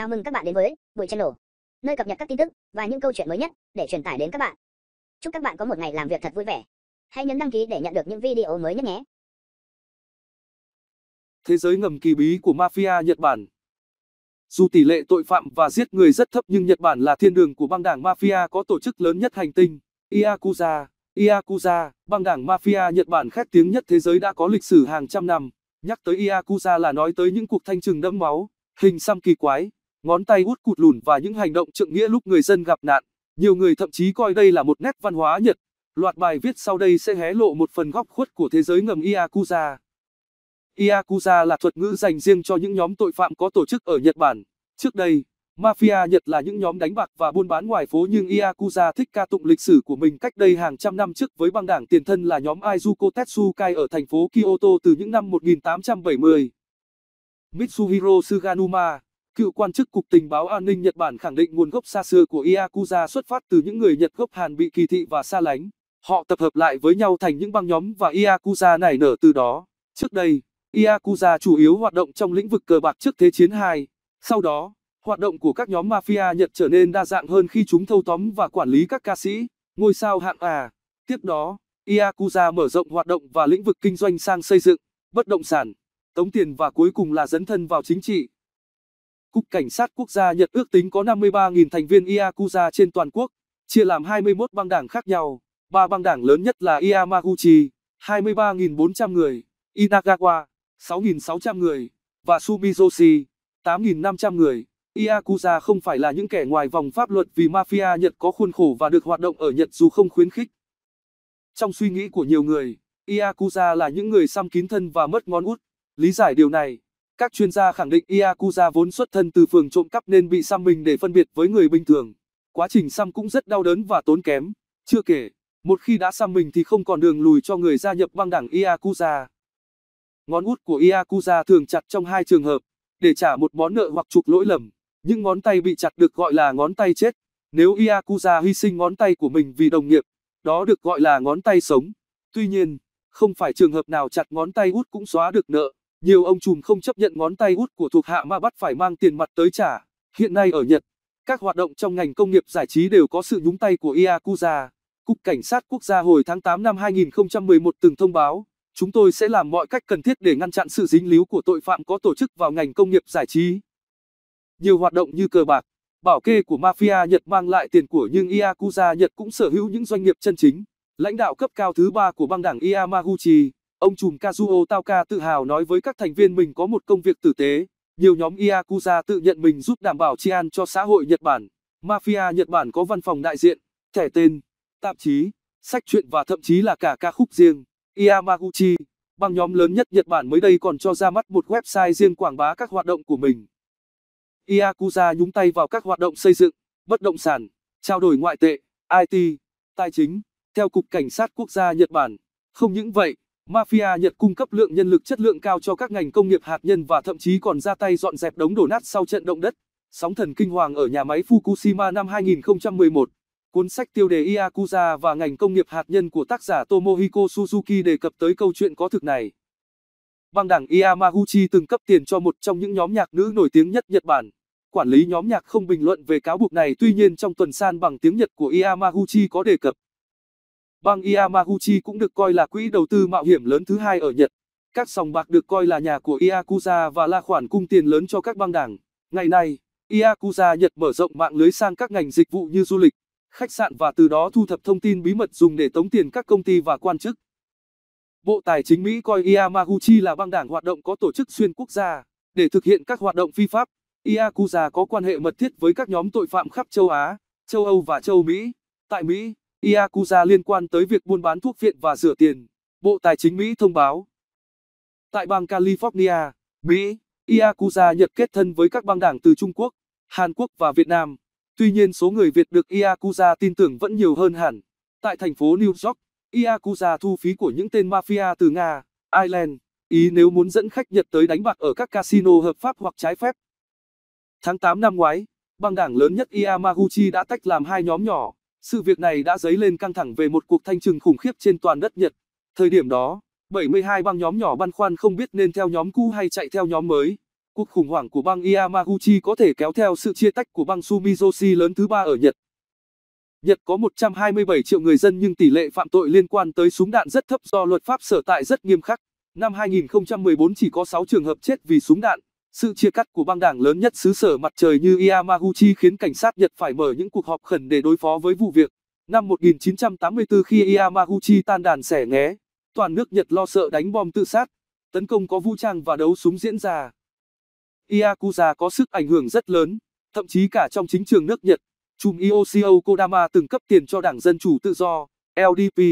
Chào mừng các bạn đến với Buổi Channel, nơi cập nhật các tin tức và những câu chuyện mới nhất để truyền tải đến các bạn. Chúc các bạn có một ngày làm việc thật vui vẻ. Hãy nhấn đăng ký để nhận được những video mới nhất nhé. Thế giới ngầm kỳ bí của mafia Nhật Bản Dù tỷ lệ tội phạm và giết người rất thấp nhưng Nhật Bản là thiên đường của băng đảng mafia có tổ chức lớn nhất hành tinh, Yakuza. Yakuza, băng đảng mafia Nhật Bản khét tiếng nhất thế giới đã có lịch sử hàng trăm năm. Nhắc tới Yakuza là nói tới những cuộc thanh trừng đẫm máu, hình xăm kỳ quái, ngón tay út cụt lùn và những hành động trượng nghĩa lúc người dân gặp nạn. Nhiều người thậm chí coi đây là một nét văn hóa Nhật. Loạt bài viết sau đây sẽ hé lộ một phần góc khuất của thế giới ngầm Yakuza. Yakuza là thuật ngữ dành riêng cho những nhóm tội phạm có tổ chức ở Nhật Bản. Trước đây, Mafia Nhật là những nhóm đánh bạc và buôn bán ngoài phố nhưng Yakuza thích ca tụng lịch sử của mình cách đây hàng trăm năm trước với băng đảng tiền thân là nhóm Aizuko Tetsukai ở thành phố Kyoto từ những năm 1870. Mitsuhiro Suganuma, Cựu quan chức Cục Tình báo An ninh Nhật Bản khẳng định nguồn gốc xa xưa của Yakuza xuất phát từ những người Nhật gốc Hàn bị kỳ thị và xa lánh. Họ tập hợp lại với nhau thành những băng nhóm và Yakuza nảy nở từ đó. Trước đây, Yakuza chủ yếu hoạt động trong lĩnh vực cờ bạc trước Thế chiến 2. Sau đó, hoạt động của các nhóm mafia Nhật trở nên đa dạng hơn khi chúng thâu tóm và quản lý các ca sĩ, ngôi sao hạng à. Tiếp đó, Yakuza mở rộng hoạt động và lĩnh vực kinh doanh sang xây dựng, bất động sản, tống tiền và cuối cùng là dấn thân vào chính trị. Cục Cảnh sát Quốc gia Nhật ước tính có 53.000 thành viên Yakuza trên toàn quốc, chia làm 21 băng đảng khác nhau. Ba băng đảng lớn nhất là Yamaguchi, 23.400 người, Inagawa, 6.600 người, và Sumizoshi, 8.500 người. Yakuza không phải là những kẻ ngoài vòng pháp luật vì mafia Nhật có khuôn khổ và được hoạt động ở Nhật dù không khuyến khích. Trong suy nghĩ của nhiều người, Yakuza là những người xăm kín thân và mất ngón út. Lý giải điều này, các chuyên gia khẳng định Iakuza vốn xuất thân từ phường trộm cắp nên bị xăm mình để phân biệt với người bình thường. Quá trình xăm cũng rất đau đớn và tốn kém. Chưa kể, một khi đã xăm mình thì không còn đường lùi cho người gia nhập băng đảng Iakuza. Ngón út của Iakuza thường chặt trong hai trường hợp, để trả một món nợ hoặc trục lỗi lầm. Những ngón tay bị chặt được gọi là ngón tay chết. Nếu Iakuza hy sinh ngón tay của mình vì đồng nghiệp, đó được gọi là ngón tay sống. Tuy nhiên, không phải trường hợp nào chặt ngón tay út cũng xóa được nợ nhiều ông trùm không chấp nhận ngón tay út của thuộc hạ mà bắt phải mang tiền mặt tới trả. Hiện nay ở Nhật, các hoạt động trong ngành công nghiệp giải trí đều có sự nhúng tay của Iakuza. Cục Cảnh sát Quốc gia hồi tháng 8 năm 2011 từng thông báo, chúng tôi sẽ làm mọi cách cần thiết để ngăn chặn sự dính líu của tội phạm có tổ chức vào ngành công nghiệp giải trí. Nhiều hoạt động như cờ bạc, bảo kê của mafia Nhật mang lại tiền của nhưng Iakuza Nhật cũng sở hữu những doanh nghiệp chân chính. Lãnh đạo cấp cao thứ ba của băng đảng Yamaguchi Ông chùm Kazuo Taoka tự hào nói với các thành viên mình có một công việc tử tế. Nhiều nhóm Yakuza tự nhận mình giúp đảm bảo trị an cho xã hội Nhật Bản. Mafia Nhật Bản có văn phòng đại diện, thẻ tên, tạp chí, sách truyện và thậm chí là cả ca khúc riêng. Yamaguchi, băng nhóm lớn nhất Nhật Bản mới đây còn cho ra mắt một website riêng quảng bá các hoạt động của mình. Yakuza nhúng tay vào các hoạt động xây dựng, bất động sản, trao đổi ngoại tệ, IT, tài chính, theo Cục Cảnh sát Quốc gia Nhật Bản. Không những vậy, Mafia Nhật cung cấp lượng nhân lực chất lượng cao cho các ngành công nghiệp hạt nhân và thậm chí còn ra tay dọn dẹp đống đổ nát sau trận động đất. Sóng thần kinh hoàng ở nhà máy Fukushima năm 2011. Cuốn sách tiêu đề Iakuza và ngành công nghiệp hạt nhân của tác giả Tomohiko Suzuki đề cập tới câu chuyện có thực này. Băng đảng Yamaguchi từng cấp tiền cho một trong những nhóm nhạc nữ nổi tiếng nhất Nhật Bản. Quản lý nhóm nhạc không bình luận về cáo buộc này tuy nhiên trong tuần san bằng tiếng Nhật của Yamaguchi có đề cập. Bang Yamaguchi cũng được coi là quỹ đầu tư mạo hiểm lớn thứ hai ở Nhật. Các sòng bạc được coi là nhà của Yakuza và là khoản cung tiền lớn cho các băng đảng. Ngày nay, Yakuza Nhật mở rộng mạng lưới sang các ngành dịch vụ như du lịch, khách sạn và từ đó thu thập thông tin bí mật dùng để tống tiền các công ty và quan chức. Bộ Tài chính Mỹ coi Yamaguchi là băng đảng hoạt động có tổ chức xuyên quốc gia. Để thực hiện các hoạt động phi pháp, Yakuza có quan hệ mật thiết với các nhóm tội phạm khắp châu Á, châu Âu và châu Mỹ. Tại Mỹ, Yakuza liên quan tới việc buôn bán thuốc viện và rửa tiền, Bộ Tài chính Mỹ thông báo. Tại bang California, Mỹ, Yakuza nhật kết thân với các băng đảng từ Trung Quốc, Hàn Quốc và Việt Nam. Tuy nhiên số người Việt được Yakuza tin tưởng vẫn nhiều hơn hẳn. Tại thành phố New York, Yakuza thu phí của những tên mafia từ Nga, Ireland, Ý nếu muốn dẫn khách Nhật tới đánh bạc ở các casino hợp pháp hoặc trái phép. Tháng 8 năm ngoái, băng đảng lớn nhất Yamaguchi đã tách làm hai nhóm nhỏ. Sự việc này đã dấy lên căng thẳng về một cuộc thanh trừng khủng khiếp trên toàn đất Nhật. Thời điểm đó, 72 băng nhóm nhỏ băn khoăn không biết nên theo nhóm cũ hay chạy theo nhóm mới. Cuộc khủng hoảng của băng Yamaguchi có thể kéo theo sự chia tách của băng Sumizoshi lớn thứ ba ở Nhật. Nhật có 127 triệu người dân nhưng tỷ lệ phạm tội liên quan tới súng đạn rất thấp do luật pháp sở tại rất nghiêm khắc. Năm 2014 chỉ có 6 trường hợp chết vì súng đạn. Sự chia cắt của băng đảng lớn nhất xứ sở mặt trời như Yamaguchi khiến cảnh sát Nhật phải mở những cuộc họp khẩn để đối phó với vụ việc. Năm 1984 khi Yamaguchi tan đàn xẻ nghé, toàn nước Nhật lo sợ đánh bom tự sát, tấn công có vũ trang và đấu súng diễn ra. Yakuza có sức ảnh hưởng rất lớn, thậm chí cả trong chính trường nước Nhật. Chùm Ioshio Kodama từng cấp tiền cho Đảng Dân Chủ Tự Do, LDP,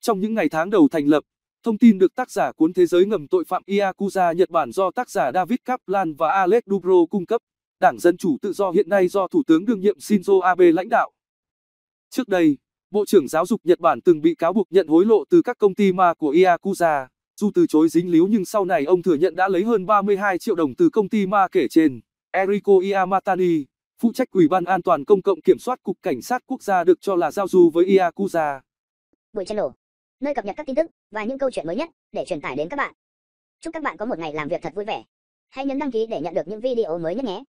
trong những ngày tháng đầu thành lập. Thông tin được tác giả cuốn Thế giới ngầm tội phạm Yakuza Nhật Bản do tác giả David Kaplan và Alex Dubro cung cấp. Đảng Dân Chủ Tự Do hiện nay do Thủ tướng đương nhiệm Shinzo Abe lãnh đạo. Trước đây, Bộ trưởng Giáo dục Nhật Bản từng bị cáo buộc nhận hối lộ từ các công ty ma của Yakuza. Dù từ chối dính líu nhưng sau này ông thừa nhận đã lấy hơn 32 triệu đồng từ công ty ma kể trên. Eriko Yamatani, phụ trách Ủy ban An toàn Công cộng Kiểm soát Cục Cảnh sát Quốc gia được cho là giao du với Yakuza. Buổi nơi cập nhật các tin tức và những câu chuyện mới nhất để truyền tải đến các bạn. Chúc các bạn có một ngày làm việc thật vui vẻ. Hãy nhấn đăng ký để nhận được những video mới nhất nhé.